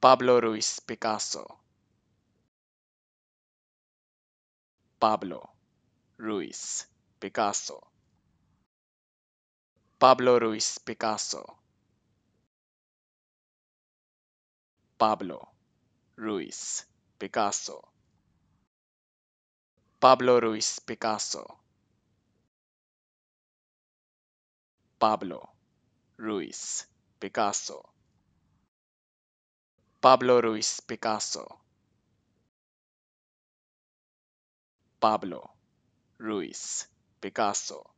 Pablo Ruiz Picasso. Pablo Ruiz Picasso. Pablo Ruiz Picasso. Pablo Ruiz Picasso. Pablo Ruiz Picasso. Pablo Ruiz Picasso. Pablo Ruiz Picasso. Pablo Ruiz Picasso.